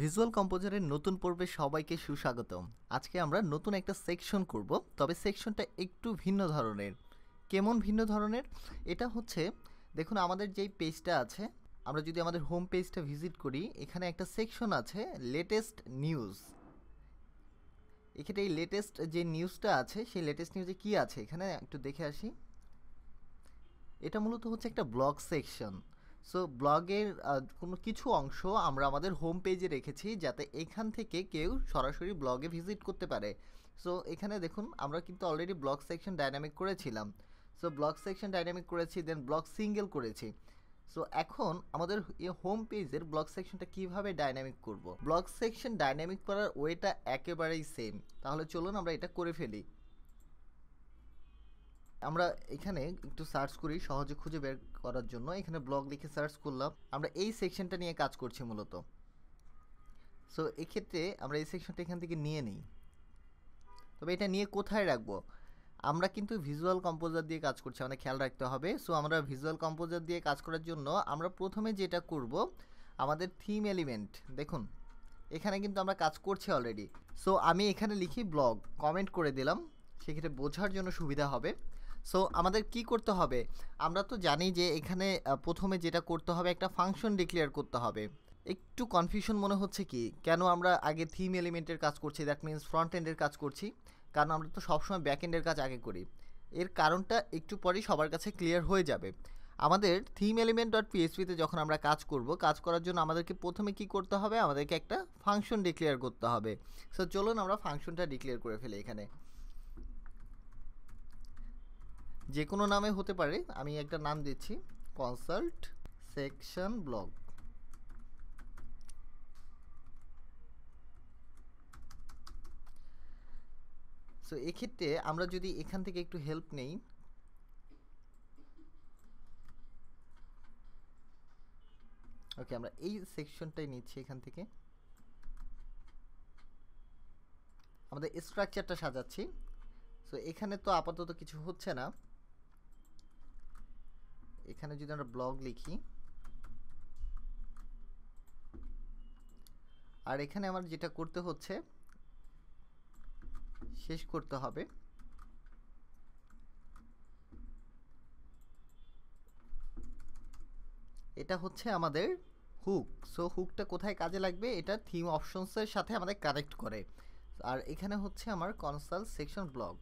Visual কম্পোজারের নতুন পর্বে সবাইকে সুস্বাগতম আজকে আমরা নতুন একটা সেকশন করব তবে সেকশনটা একটু ভিন্ন ধরনের কেমন ভিন্ন ধরনের এটা হচ্ছে দেখুন আমাদের যেই পেজটা আছে আমরা যদি আমাদের হোম পেজটা ভিজিট করি এখানে একটা সেকশন আছে লেটেস্ট নিউজ এখানে এই লেটেস্ট যে নিউজটা আছে সেই লেটেস্ট নিউজে কি আছে এখানে একটু দেখে আসি এটা মূলত হচ্ছে একটা ব্লগ সেকশন সো ব্লগের কোনো কিছু অংশ আমরা আমাদের হোম পেজে রেখেছি যাতে এখান থেকে কেউ সরাসরি ব্লগে ভিজিট করতে পারে সো এখানে দেখুন আমরা কিন্তু অলরেডি ব্লগ সেকশন ডাইনামিক করেছিলাম সো ব্লগ সেকশন ডাইনামিক করেছি দেন ব্লগ সিঙ্গেল করেছি সো এখন আমাদের এই হোম পেজের ব্লগ সেকশনটা কিভাবে ডাইনামিক করব ব্লগ সেকশন ডাইনামিক করার ওয়েটা একেবারেই সেম তাহলে চলুন আমরা এটা করে ফেলি আমরা এখানে একটু সার্চ করি সহজে খুঁজে বের করার জন্য এখানে ব্লগ লিখে সার্চ করলাম আমরা এই সেকশনটা নিয়ে কাজ করছি মূলত সো এক্ষেত্রে আমরা এই সেকশনটা এখান থেকে নিয়ে নিই তবে এটা নিয়ে কোথায় রাখবো আমরা কিন্তু ভিজুয়াল কম্পোজার দিয়ে কাজ করছি আমাদের খেয়াল রাখতে হবে সো আমরা ভিজুয়াল কম্পোজার দিয়ে কাজ করার জন্য আমরা প্রথমে যেটা করব আমাদের থিম এলিমেন্ট দেখুন এখানে কিন্তু আমরা কাজ করছি অলরেডি সো আমি এখানে লিখি ব্লগ কমেন্ট করে দিলাম সেক্ষেত্রে বোঝার জন্য সুবিধা হবে সো আমাদের কি করতে হবে আমরা তো জানি যে এখানে প্রথমে যেটা করতে হবে একটা ফাংশন ডিক্লেয়ার করতে হবে একটু কনফিউশন মনে হচ্ছে কি কেন আমরা আগে থিম এলিমেন্টের কাজ করছি দ্যাট মিন্স ফ্রন্ট এন্ডের কাজ করছি কারণ আমরা তো সবসময় ব্যাক এন্ডের কাজ আগে করি এর কারণটা একটু পরেই সবার কাছে ক্লিয়ার হয়ে যাবে আমাদের থিম এলিমেন্ট ডট পিএসপিতে যখন আমরা কাজ করব কাজ করার জন্য আমাদেরকে প্রথমে কি করতে হবে আমাদেরকে একটা ফাংশন ডিক্লেয়ার করতে হবে সো চলুন আমরা ফাংশনটা ডিক্লেয়ার করে ফেলি এখানে যে কোনো নামে হতে পারে আমি একটা নাম দিচ্ছি কনসাল্ট সেকশন ব্লগ সো এক্ষেত্রে আমরা যদি এখান থেকে একটু হেল্প নেই ওকে আমরা এই সেকশনটাই নিচ্ছি এখান থেকে আমাদের স্ট্রাকচারটা সাজাচ্ছি সো এখানে তো আপাতত কিছু হচ্ছে না এখানে যদি আমরা ব্লগ লিখি আর এখানে আমার যেটা করতে হচ্ছে শেষ করতে হবে এটা হচ্ছে আমাদের হুক সো হুকটা কোথায় কাজে লাগবে এটা থিম অপশনসের সাথে আমাদের কানেক্ট করে আর এখানে হচ্ছে আমার কনসাল সেকশন ব্লগ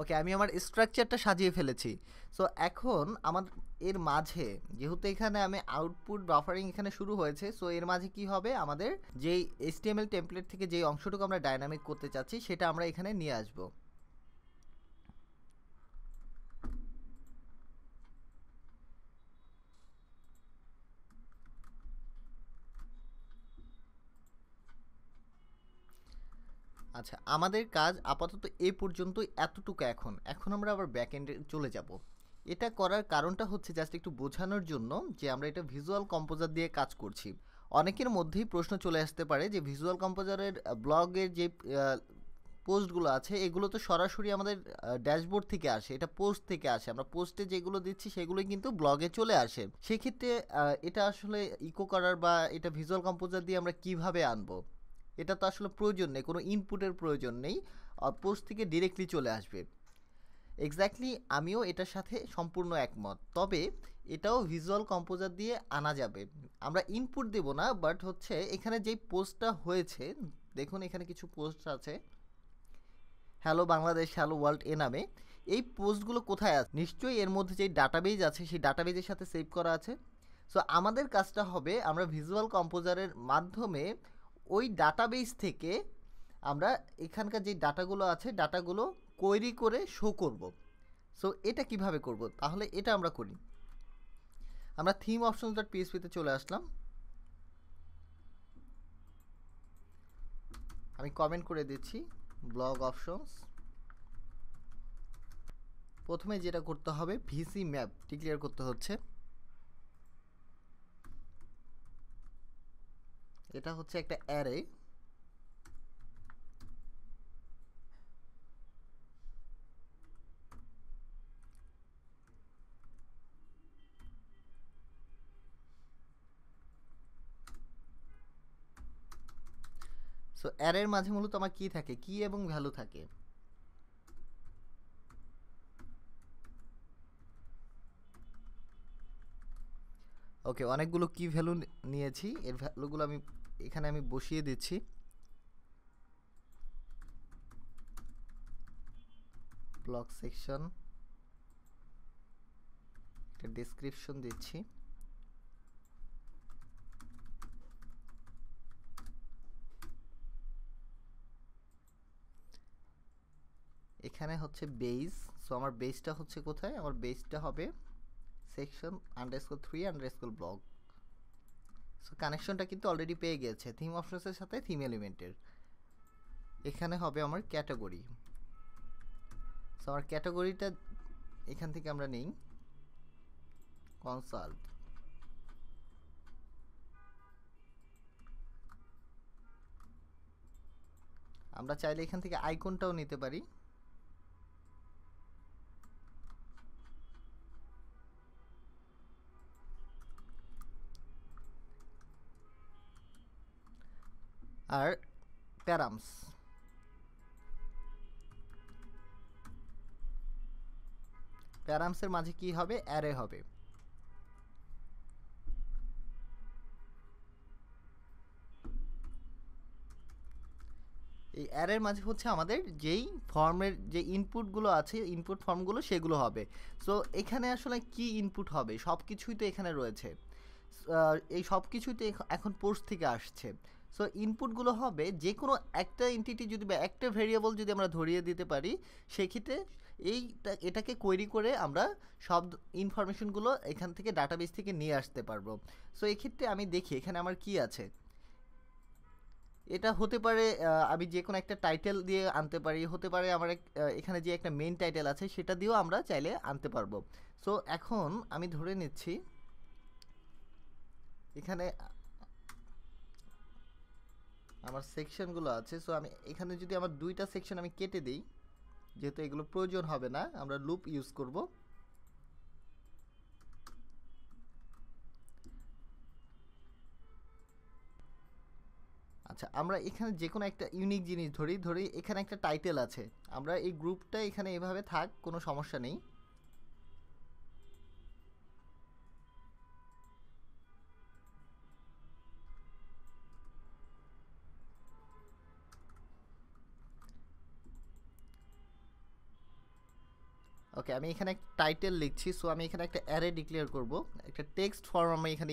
ওকে আমি আমার স্ট্রাকচারটা সাজিয়ে ফেলেছি সো এখন আমার এর মাঝে যেহেতু এখানে আমি আউটপুট বাফারিং এখানে শুরু হয়েছে সো এর মাঝে কি হবে আমাদের যেই এইচটিএমএল টেমপ্লেট থেকে যেই অংশটুকু আমরা ডাইনামিক করতে চাচ্ছি সেটা আমরা এখানে নিয়ে আসবো আচ্ছা আমাদের কাজ আপাতত এ পর্যন্ত এতটুকু এখন এখন আমরা আবার ব্যাকএন্ডে চলে যাব এটা করার কারণটা হচ্ছে জাস্ট একটু বোঝানোর জন্য যে আমরা এটা ভিজুয়াল কম্পোজার দিয়ে কাজ করছি অনেকের মধ্যেই প্রশ্ন চলে আসতে পারে যে ভিজুয়াল কম্পোজারের ব্লগের যে পোস্টগুলো আছে এগুলো তো সরাসরি আমাদের ড্যাশবোর্ড থেকে আসে এটা পোস্ট থেকে আসে আমরা পোস্টে যেগুলো দিচ্ছি সেগুলোই কিন্তু ব্লগে চলে আসে সেক্ষেত্রে এটা আসলে ইকো করার বা এটা ভিজুয়াল কম্পোজার দিয়ে আমরা কিভাবে আনবো এটা তো আসলে প্রয়োজন নেই কোনো ইনপুটের প্রয়োজন নেই পোস্ট থেকে ডিরেক্টলি চলে আসবে এক্স্যাক্টলি আমিও এটার সাথে সম্পূর্ণ একমত তবে এটাও ভিজুয়াল কম্পোজার দিয়ে আনা যাবে আমরা ইনপুট দেব না বাট হচ্ছে এখানে যেই পোস্টটা হয়েছে দেখুন এখানে কিছু পোস্ট আছে হ্যালো বাংলাদেশ হ্যালো ওয়ার্ল্ড এ নামে এই পোস্টগুলো কোথায় আছে নিশ্চয়ই এর মধ্যে যে ডাটাবেজ আছে সেই ডাটাবেজের সাথে সেভ করা আছে সো আমাদের কাজটা হবে আমরা ভিজুয়াল কম্পোজারের মাধ্যমে ওই ডাটাবেস থেকে আমরা এখানকার যে ডাটাগুলো আছে ডাটাগুলো কোয়েরি করে শো করব সো এটা কিভাবে করব তাহলে এটা আমরা করি আমরা থিম অপশন ডট পিএসপিতে চলে আসলাম আমি কমেন্ট করে দিচ্ছি ব্লগ অপশনস প্রথমে যেটা করতে হবে ভিসি ম্যাপ ডিক্লেয়ার করতে হচ্ছে এটা হচ্ছে একটা অ্যারে সো অ্যারের মাঝে মূলত আমার কি থাকে কি এবং ভ্যালু থাকে ওকে অনেকগুলো কি ভ্যালু নিয়েছি এর ভ্যালুগুলো আমি এখানে আমি বসিয়ে দিচ্ছি ব্লক সেকশন একটা ডেসক্রিপশন দিচ্ছি এখানে হচ্ছে বেস সো আমার বেসটা হচ্ছে কোথায় আমার বেসটা হবে section underscore three underscore blog so কানেকশনটা কিন্তু অলরেডি পেয়ে গেছে থিম অপশনসের সাথে থিম এলিমেন্টের এখানে হবে আমার ক্যাটাগরি সো আমার ক্যাটাগরিটা এখান থেকে আমরা নেই কনসাল্ট আমরা চাইলে এখান থেকে আইকনটাও নিতে পারি আর প্যারামস প্যারামসের মাঝে কি হবে অ্যারে হবে এই অ্যারের মাঝে হচ্ছে আমাদের যেই ফর্মের যে ইনপুটগুলো আছে ইনপুট ফর্মগুলো সেগুলো হবে সো এখানে আসলে কি ইনপুট হবে সব কিছুই তো এখানে রয়েছে এই সব কিছুই তো এখন পোস্ট থেকে আসছে সো ইনপুটগুলো হবে যে কোনো একটা এন্টিটি যদি বা একটা ভেরিয়েবল যদি আমরা ধরিয়ে দিতে পারি সেক্ষেত্রে এই এটাকে কোয়েরি করে আমরা সব ইনফরমেশনগুলো এখান থেকে ডাটাবেস থেকে নিয়ে আসতে পারবো সো এক্ষেত্রে আমি দেখি এখানে আমার কি আছে এটা হতে পারে আমি যে কোনো একটা টাইটেল দিয়ে আনতে পারি হতে পারে আমার এখানে যে একটা মেন টাইটেল আছে সেটা দিয়েও আমরা চাইলে আনতে পারবো সো এখন আমি ধরে নিচ্ছি এখানে আমার সেকশনগুলো আছে সো আমি এখানে যদি আমার দুইটা সেকশন আমি কেটে দিই যেহেতু এগুলো প্রয়োজন হবে না আমরা লুপ ইউজ করব আচ্ছা আমরা এখানে যে কোনো একটা ইউনিক জিনিস ধরি ধরি এখানে একটা টাইটেল আছে আমরা এই গ্রুপটা এখানে এভাবে থাক কোনো সমস্যা নেই ওকে আমি এখানে একটা টাইটেল লিখছি সো আমি এখানে একটা অ্যারে ডিক্লেয়ার করব একটা টেক্সট ফর্ম আমি এখানে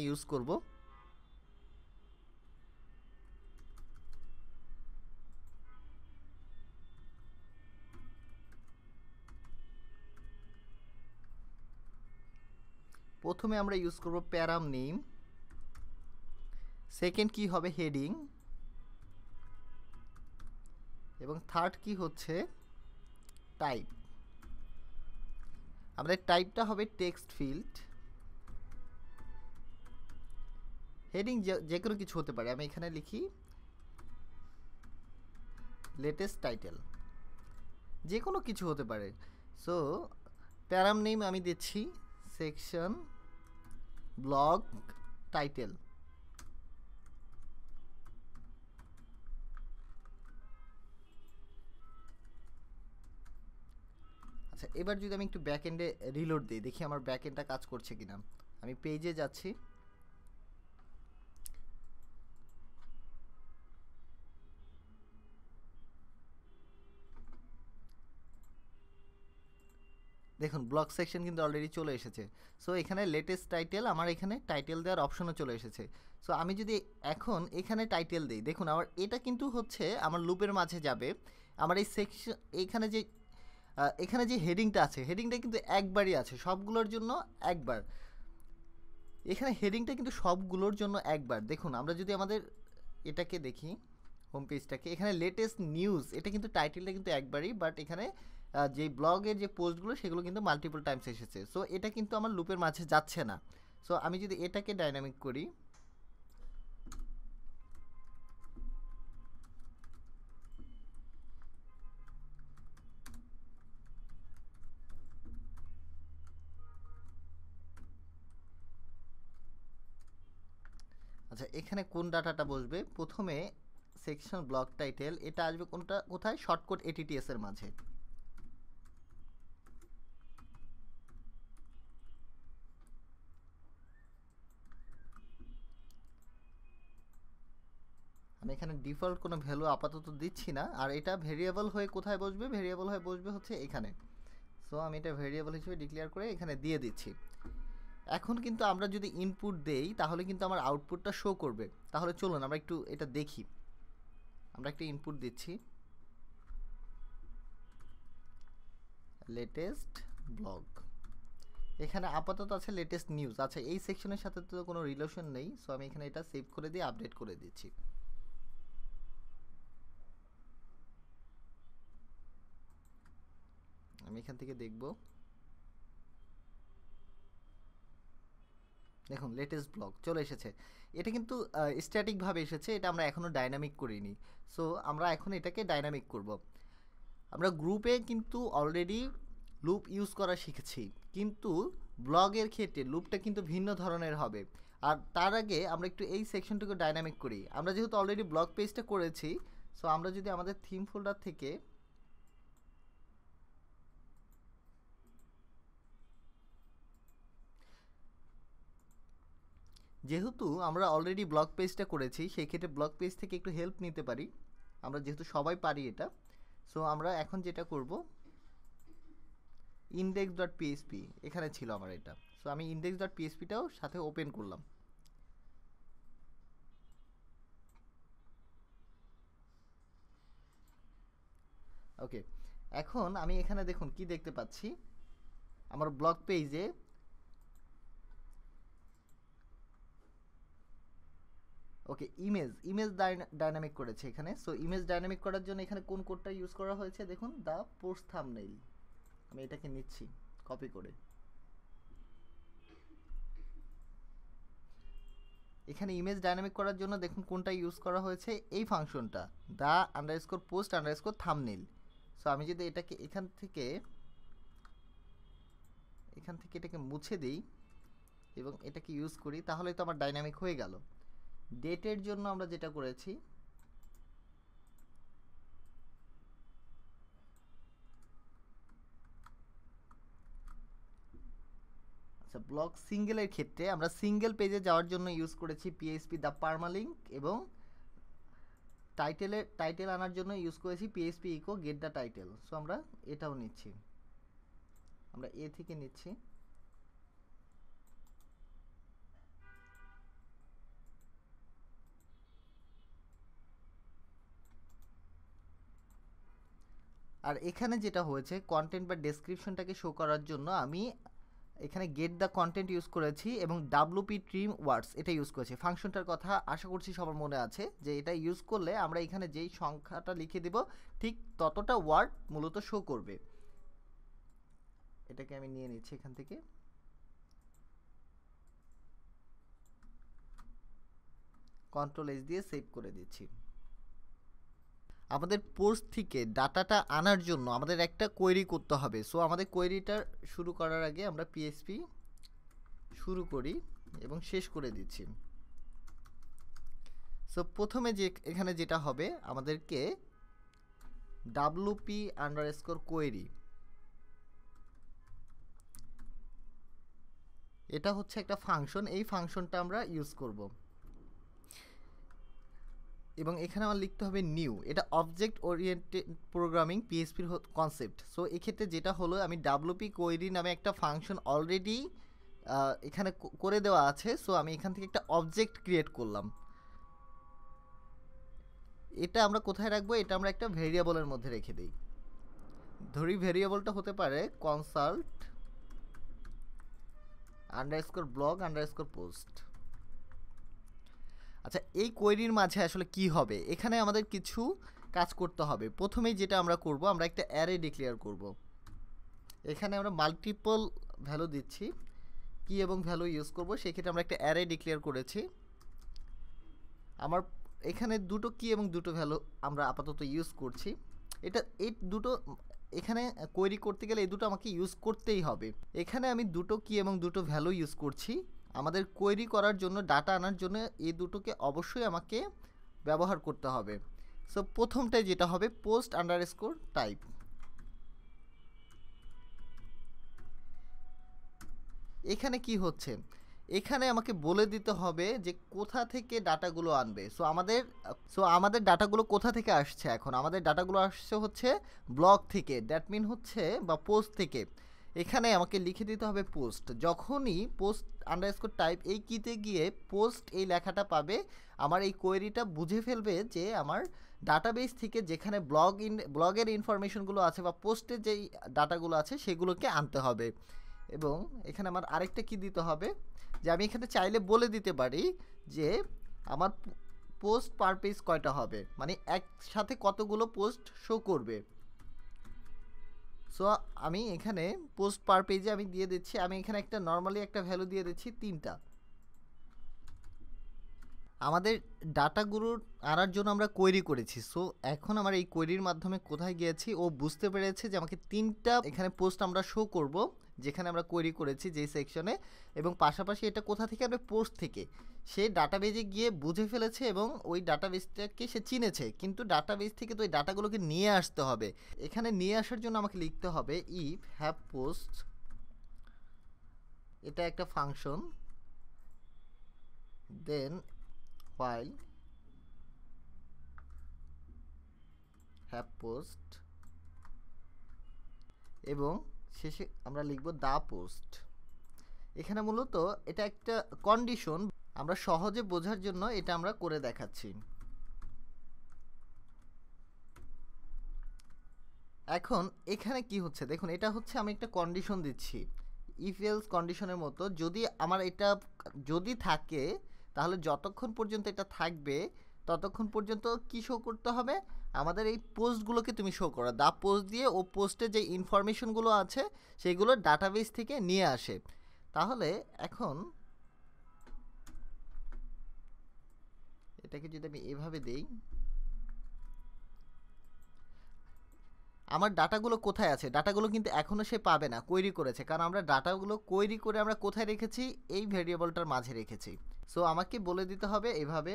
ইউজ করব প্রথমে আমরা ইউজ করব প্যারাম নেম সেকেন্ড কি হবে হেডিং এবং থার্ড কি হচ্ছে টাইপ আমাদের টাইপটা হবে টেক্সট ফিল্ড হেডিং যে কোনো কিছু হতে পারে আমি এখানে লিখি লেটেস্ট টাইটেল যে কোনো কিছু হতে পারে সো প্যারাম নেম আমি দিচ্ছি সেকশন ব্লগ টাইটেল আচ্ছা এবার যদি আমি একটু ব্যাক এন্ডে রিলোড দিই দেখি আমার ব্যাক এন্ডটা কাজ করছে কিনা আমি পেজে যাচ্ছি দেখুন ব্লক সেকশন কিন্তু অলরেডি চলে এসেছে সো এখানে লেটেস্ট টাইটেল আমার এখানে টাইটেল দেওয়ার অপশনও চলে এসেছে সো আমি যদি এখন এখানে টাইটেল দিই দেখুন আমার এটা কিন্তু হচ্ছে আমার লুপের মাঝে যাবে আমার এই সেকশন এইখানে যে এখানে যে হেডিংটা আছে হেডিংটা কিন্তু একবারই আছে সবগুলোর জন্য একবার এখানে হেডিংটা কিন্তু সবগুলোর জন্য একবার দেখুন আমরা যদি আমাদের এটাকে দেখি হোম পেজটাকে এখানে লেটেস্ট নিউজ এটা কিন্তু টাইটেলটা কিন্তু একবারই বাট এখানে যে ব্লগের যে পোস্টগুলো সেগুলো কিন্তু মাল্টিপল টাইমস এসেছে সো এটা কিন্তু আমার লুপের মাঝে যাচ্ছে না সো আমি যদি এটাকে ডাইনামিক করি এখানে কোন ডাটাটা বসবে প্রথমে সেকশন ব্লক টাইটেল এটা আসবে কোনটা কোথায় শর্টকট এটিটিএস এর মাঝে আমি এখানে ডিফল্ট কোনো ভ্যালু আপাতত দিচ্ছি না আর এটা ভেরিয়েবল হয়ে কোথায় বসবে ভেরিয়েবল হয়ে বসবে হচ্ছে এখানে সো আমি এটা ভেরিয়েবল হিসেবে ডিক্লেয়ার করে এখানে দিয়ে দিচ্ছি এখন কিন্তু আমরা যদি ইনপুট দেই তাহলে কিন্তু আমার আউটপুটটা শো করবে তাহলে চলুন আমরা একটু এটা দেখি আমরা একটা ইনপুট দিচ্ছি লেটেস্ট ব্লগ এখানে আপাতত আছে লেটেস্ট নিউজ আচ্ছা এই সেকশনের সাথে তো কোনো রিলেশন নেই সো আমি এখানে এটা সেভ করে দিয়ে আপডেট করে দিচ্ছি আমি এখান থেকে দেখবো দেখুন লেটেস্ট ব্লগ চলে এসেছে এটা কিন্তু স্ট্যাটিকভাবে এসেছে এটা আমরা এখনও ডাইনামিক করিনি সো আমরা এখন এটাকে ডাইনামিক করব। আমরা গ্রুপে কিন্তু অলরেডি লুপ ইউজ করা শিখেছি কিন্তু ব্লগের ক্ষেত্রে লুপটা কিন্তু ভিন্ন ধরনের হবে আর তার আগে আমরা একটু এই সেকশনটুকু ডাইনামিক করি আমরা যেহেতু অলরেডি ব্লগ পেজটা করেছি সো আমরা যদি আমাদের থিম ফোল্ডার থেকে যেহেতু আমরা অলরেডি ব্লগ পেজটা করেছি সেই ক্ষেত্রে ব্লগ পেজ থেকে একটু হেল্প নিতে পারি আমরা যেহেতু সবাই পারি এটা সো আমরা এখন যেটা করব ইন্ডেক্স ডট পিএসপি এখানে ছিল আমার এটা সো আমি ইন্ডেক্স ডট পিএসপিটাও সাথে ওপেন করলাম ওকে এখন আমি এখানে দেখুন কি দেখতে পাচ্ছি আমার ব্লগ পেজে ওকে ইমেজ ইমেজ ডাইনামিক করেছে এখানে সো ইমেজ ডাইনামিক করার জন্য এখানে কোন কোডটা ইউজ করা হয়েছে দেখুন দ্য পোস্ট থামনেইল আমি এটাকে নিচ্ছি কপি করে এখানে ইমেজ ডাইনামিক করার জন্য দেখুন কোনটা ইউজ করা হয়েছে এই ফাংশনটা the underscore post underscore nail so আমি যদি এটাকে এখান থেকে এখান থেকে এটাকে মুছে দিই এবং এটাকে ইউজ করি তাহলে তো আমার ডাইনামিক হয়ে গেল ডেটের জন্য আমরা যেটা করেছি আচ্ছা ব্লক সিঙ্গেলের ক্ষেত্রে আমরা সিঙ্গেল পেজে যাওয়ার জন্য ইউজ করেছি পিএইচপি দ্য পারমালিঙ্ক এবং টাইটেলের টাইটেল আনার জন্য ইউজ করেছি PHP echo get the title so আমরা এটাও নিচ্ছি আমরা এ থেকে নিচ্ছি আর এখানে যেটা হয়েছে কন্টেন্ট বা ডেসক্রিপশনটাকে শো করার জন্য আমি এখানে গেট দ্য কন্টেন্ট ইউজ করেছি এবং ডাব্লুপি ট্রিম ওয়ার্ডস এটা ইউজ করেছি ফাংশনটার কথা আশা করছি সবার মনে আছে যে এটা ইউজ করলে আমরা এখানে যেই সংখ্যাটা লিখে দেব ঠিক ততটা ওয়ার্ড মূলত শো করবে এটাকে আমি নিয়ে নিচ্ছি এখান থেকে কন্ট্রোল এস দিয়ে সেভ করে দিচ্ছি আমাদের পোস্ট থেকে ডাটাটা আনার জন্য আমাদের একটা কোয়েরি করতে হবে সো আমাদের কোয়েরিটা শুরু করার আগে আমরা পিএসপি শুরু করি এবং শেষ করে দিচ্ছি সো প্রথমে যে এখানে যেটা হবে আমাদেরকে ডাব্লুপি আন্ডার স্কোর কোয়েরি এটা হচ্ছে একটা ফাংশন এই ফাংশনটা আমরা ইউজ করব এবং এখানে আমার লিখতে হবে নিউ এটা অবজেক্ট ওরিয়েন্টেড প্রোগ্রামিং পিএসপির কনসেপ্ট সো এক্ষেত্রে যেটা হলো আমি ডাব্লুপি কোয়েরি নামে একটা ফাংশন অলরেডি এখানে করে দেওয়া আছে সো আমি এখান থেকে একটা অবজেক্ট ক্রিয়েট করলাম এটা আমরা কোথায় রাখবো এটা আমরা একটা ভেরিয়েবলের মধ্যে রেখে দিই ধরি ভেরিয়েবলটা হতে পারে consult underscore blog underscore post আচ্ছা এই কোয়েরির মাঝে আসলে কি হবে এখানে আমাদের কিছু কাজ করতে হবে প্রথমেই যেটা আমরা করব আমরা একটা অ্যারে ডিক্লেয়ার করব। এখানে আমরা মাল্টিপল ভ্যালু দিচ্ছি কি এবং ভ্যালু ইউজ করব সেক্ষেত্রে আমরা একটা অ্যারে ডিক্লেয়ার করেছি আমার এখানে দুটো কি এবং দুটো ভ্যালু আমরা আপাতত ইউজ করছি এটা এই দুটো এখানে কোয়েরি করতে গেলে এই দুটো আমাকে ইউজ করতেই হবে এখানে আমি দুটো কি এবং দুটো ভ্যালু ইউজ করছি আমাদের কোয়েরি করার জন্য ডাটা আনার জন্য এই দুটোকে অবশ্যই আমাকে ব্যবহার করতে হবে সো প্রথমটাই যেটা হবে পোস্ট আন্ডার স্কোর টাইপ এখানে কি হচ্ছে এখানে আমাকে বলে দিতে হবে যে কোথা থেকে ডাটাগুলো আনবে সো আমাদের সো আমাদের ডাটাগুলো কোথা থেকে আসছে এখন আমাদের ডাটাগুলো আসছে হচ্ছে ব্লগ থেকে দ্যাট মিন হচ্ছে বা পোস্ট থেকে এখানে আমাকে লিখে দিতে হবে পোস্ট যখনই পোস্ট আন্ডারস্কোর টাইপ এই কিতে গিয়ে পোস্ট এই লেখাটা পাবে আমার এই কোয়েরিটা বুঝে ফেলবে যে আমার ডাটাবেস থেকে যেখানে ব্লগ ইন ব্লগের ইনফরমেশনগুলো আছে বা পোস্টে যেই ডাটাগুলো আছে সেগুলোকে আনতে হবে এবং এখানে আমার আরেকটা কি দিতে হবে যে আমি এখানে চাইলে বলে দিতে পারি যে আমার পোস্ট পার পেজ কয়টা হবে মানে একসাথে কতগুলো পোস্ট শো করবে সো আমি এখানে পোস্ট পার পেজে আমি দিয়ে দিচ্ছি আমি এখানে একটা নর্মালি একটা ভ্যালু দিয়ে দিচ্ছি তিনটা আমাদের ডাটাগুলো আনার জন্য আমরা কোয়েরি করেছি সো এখন আমার এই কোয়েরির মাধ্যমে কোথায় গিয়েছি ও বুঝতে পেরেছে যে আমাকে তিনটা এখানে পোস্ট আমরা শো করব যেখানে আমরা কোয়েরি করেছি যেই সেকশনে এবং পাশাপাশি এটা কোথা থেকে আমরা পোস্ট থেকে সে ডাটাবেজে গিয়ে বুঝে ফেলেছে এবং ওই ডাটাবেজটাকে সে চিনেছে কিন্তু ডাটাবেজ থেকে তো ওই ডাটাগুলোকে নিয়ে আসতে হবে এখানে নিয়ে আসার জন্য আমাকে লিখতে হবে ইফ হ্যাভ পোস্ট এটা একটা function then while have post এবং শেষে আমরা লিখব দা পোস্ট এখানে মূলত এটা একটা কন্ডিশন আমরা সহজে বোঝার জন্য এটা আমরা করে দেখাচ্ছি এখন এখানে কি হচ্ছে দেখুন এটা হচ্ছে আমি একটা কন্ডিশন দিচ্ছি ইফ এলস কন্ডিশনের মতো যদি আমার এটা যদি থাকে তাহলে যতক্ষণ পর্যন্ত এটা থাকবে ততক্ষণ পর্যন্ত কি শো করতে হবে আমাদের এই পোস্টগুলোকে তুমি শো করো দা পোস্ট দিয়ে ও পোস্টে যে ইনফরমেশনগুলো আছে সেগুলো ডাটাবেস থেকে নিয়ে আসে তাহলে এখন এটাকে যদি আমি এভাবে দেই আমার ডাটাগুলো কোথায় আছে ডাটাগুলো কিন্তু এখনও সে পাবে না কৈরি করেছে কারণ আমরা ডাটাগুলো কৈরি করে আমরা কোথায় রেখেছি এই ভেরিয়েবলটার মাঝে রেখেছি সো আমাকে বলে দিতে হবে এভাবে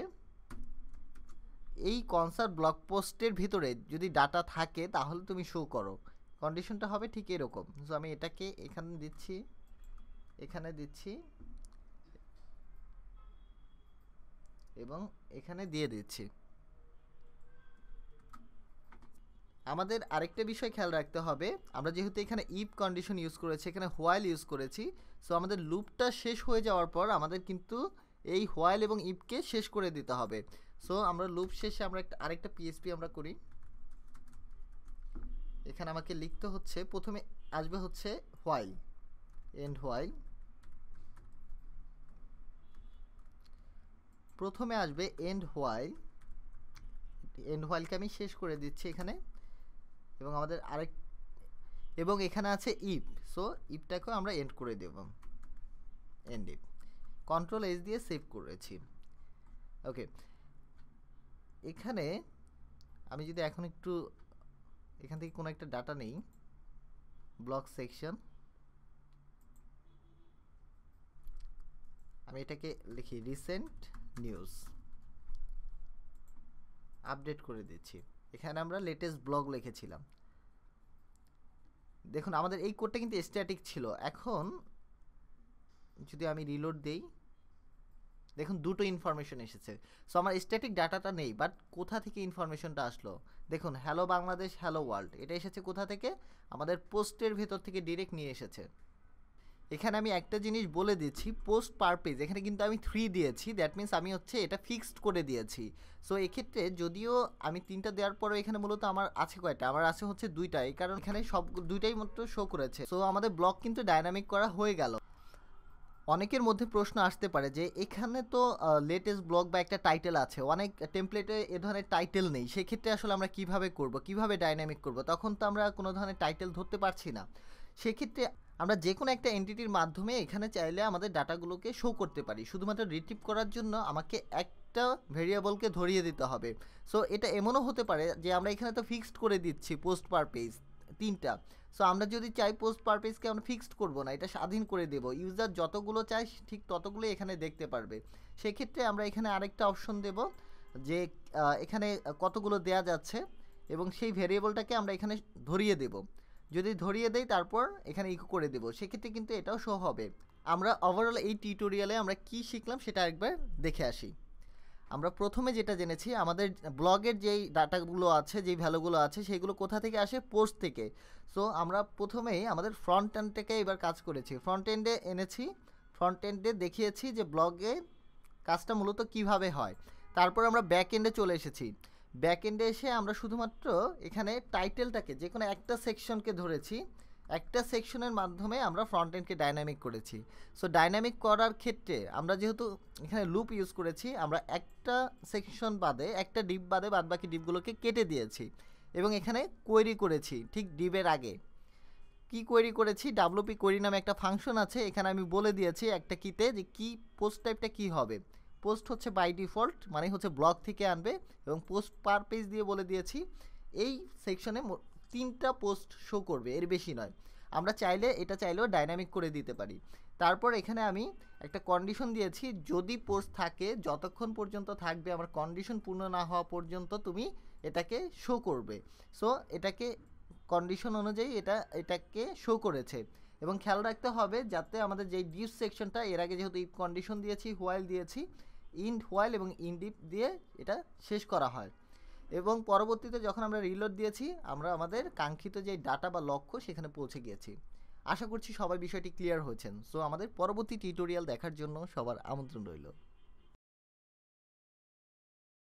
এই কনসার্ট ব্লগ পোস্টের ভিতরে যদি ডাটা থাকে তাহলে তুমি শো করো কন্ডিশনটা হবে ঠিক এরকম সো আমি এটাকে এখানে দিচ্ছি এখানে দিচ্ছি এবং এখানে দিয়ে দিচ্ছি আমাদের আরেকটা বিষয় খেয়াল রাখতে হবে আমরা যেহেতু এখানে ইপ কন্ডিশন ইউজ করেছি এখানে হোয়াইল ইউজ করেছি সো আমাদের লুপটা শেষ হয়ে যাওয়ার পর আমাদের কিন্তু এই হোয়াইল এবং ইপকে শেষ করে দিতে হবে সো আমরা লুপ শেষে আমরা একটা আরেকটা পিএসপি আমরা করি এখানে আমাকে লিখতে হচ্ছে প্রথমে আসবে হচ্ছে হোয়াইল এন্ড হোয়াইল প্রথমে আসবে এন্ড হোয়াইল এন্ড হোয়াইলকে আমি শেষ করে দিচ্ছি এখানে এবং আমাদের আরেক এবং এখানে আছে ইপ সো ইপটাকেও আমরা এন্ড করে দেব এন্ড ইপ কন্ট্রোল এস দিয়ে সেভ করেছি ওকে এখানে আমি যদি এখন একটু এখান থেকে কোনো একটা ডাটা নেই ব্লক সেকশন আমি এটাকে লিখি রিসেন্ট নিউজ আপডেট করে দিচ্ছি এখানে আমরা লেটেস্ট ব্লগ লিখেছিলাম দেখুন আমাদের এই কোডটা কিন্তু স্ট্যাটিক ছিল এখন যদি আমি রিলোড দেই দেখুন দুটো ইনফরমেশন এসেছে সো আমার স্ট্যাটিক ডাটাটা নেই বাট কোথা থেকে ইনফরমেশনটা আসলো দেখুন হ্যালো বাংলাদেশ হ্যালো ওয়ার্ল্ড এটা এসেছে কোথা থেকে আমাদের পোস্টের ভেতর থেকে ডিরেক্ট নিয়ে এসেছে এখানে আমি একটা জিনিস বলে দিচ্ছি পোস্ট পার পেজ এখানে কিন্তু আমি থ্রি দিয়েছি দ্যাট মিন্স আমি হচ্ছে এটা ফিক্সড করে দিয়েছি সো এক্ষেত্রে যদিও আমি তিনটা দেওয়ার পরেও এখানে মূলত আমার আছে কয়টা আমার আছে হচ্ছে দুইটা এই কারণ এখানে সব দুইটাই মাত্র শো করেছে সো আমাদের ব্লগ কিন্তু ডাইনামিক করা হয়ে গেল অনেকের মধ্যে প্রশ্ন আসতে পারে যে এখানে তো লেটেস্ট ব্লগ বা একটা টাইটেল আছে অনেক টেমপ্লেটে এ ধরনের টাইটেল নেই সেক্ষেত্রে আসলে আমরা কিভাবে করব কিভাবে ডাইনামিক করব তখন তো আমরা কোনো ধরনের টাইটেল ধরতে পারছি না সেক্ষেত্রে আমরা যে কোনো একটা এন্টিটির মাধ্যমে এখানে চাইলে আমাদের ডাটাগুলোকে শো করতে পারি শুধুমাত্র রিট্রিভ করার জন্য আমাকে একটা ভেরিয়েবলকে ধরিয়ে দিতে হবে সো এটা এমনও হতে পারে যে আমরা এখানে তো ফিক্সড করে দিচ্ছি পোস্ট পার পেজ তিনটা সো আমরা যদি চাই পোস্ট পারপেজকে আমরা ফিক্সড করব না এটা স্বাধীন করে দেব ইউজার যতগুলো চায় ঠিক ততগুলো এখানে দেখতে পারবে সেক্ষেত্রে আমরা এখানে আরেকটা অপশন দেব যে এখানে কতগুলো দেয়া যাচ্ছে এবং সেই ভেরিয়েবলটাকে আমরা এখানে ধরিয়ে দেব যদি ধরিয়ে দেই তারপর এখানে ইকো করে দেব সেক্ষেত্রে কিন্তু এটাও শো হবে আমরা ওভারঅল এই টিউটোরিয়ালে আমরা কি শিখলাম সেটা একবার দেখে আসি আমরা প্রথমে যেটা জেনেছি আমাদের ব্লগের যেই ডাটাগুলো আছে যেই ভ্যালুগুলো আছে সেইগুলো কোথা থেকে আসে পোস্ট থেকে সো আমরা প্রথমেই আমাদের ফ্রন্ট এন্ডটাকে এবার কাজ করেছি ফ্রন্ট এন্ডে এনেছি ফ্রন্ট এন্ডে দেখিয়েছি যে ব্লগে কাজটা মূলত কিভাবে হয় তারপর আমরা ব্যাক এন্ডে চলে এসেছি ব্যাক এন্ডে এসে আমরা শুধুমাত্র এখানে টাইটেলটাকে যে কোনো একটা সেকশনকে ধরেছি একটা সেকশনের মাধ্যমে আমরা ফ্রন্ট এন্ডকে ডাইনামিক করেছি সো ডাইনামিক করার ক্ষেত্রে আমরা যেহেতু এখানে লুপ ইউজ করেছি আমরা একটা সেকশন বাদে একটা ডিপ বাদে বাদ বাকি ডিপগুলোকে কেটে দিয়েছি এবং এখানে কোয়েরি করেছি ঠিক ডিপের আগে কি কোয়েরি করেছি ডাব্লুপি কোয়েরি নামে একটা ফাংশন আছে এখানে আমি বলে দিয়েছি একটা কিতে যে কি পোস্ট টাইপটা কি হবে পোস্ট হচ্ছে বাই ডিফল্ট মানে হচ্ছে ব্লক থেকে আনবে এবং পোস্ট পার পেজ দিয়ে বলে দিয়েছি এই সেকশনে তিনটা পোস্ট শো করবে এর বেশি নয় আমরা চাইলে এটা চাইলেও ডাইনামিক করে দিতে পারি তারপর এখানে আমি একটা কন্ডিশন দিয়েছি যদি পোস্ট থাকে যতক্ষণ পর্যন্ত থাকবে আমার কন্ডিশন পূর্ণ না হওয়া পর্যন্ত তুমি এটাকে শো করবে সো এটাকে কন্ডিশন অনুযায়ী এটা এটাকে শো করেছে এবং খেয়াল রাখতে হবে যাতে আমাদের যেই ডিপ সেকশনটা এর আগে যেহেতু ইফ কন্ডিশন দিয়েছি হোয়াইল দিয়েছি ইন্ড হোয়াইল এবং ইন্ডিপ দিয়ে এটা শেষ করা হয় এবং পরবর্তীতে যখন আমরা রিলোড দিয়েছি আমরা আমাদের কাঙ্ক্ষিত যে ডাটা বা লক্ষ্য সেখানে পৌঁছে গিয়েছি আশা করছি সবাই বিষয়টি ক্লিয়ার হয়েছেন সো আমাদের পরবর্তী টিউটোরিয়াল দেখার জন্য সবার আমন্ত্রণ রইল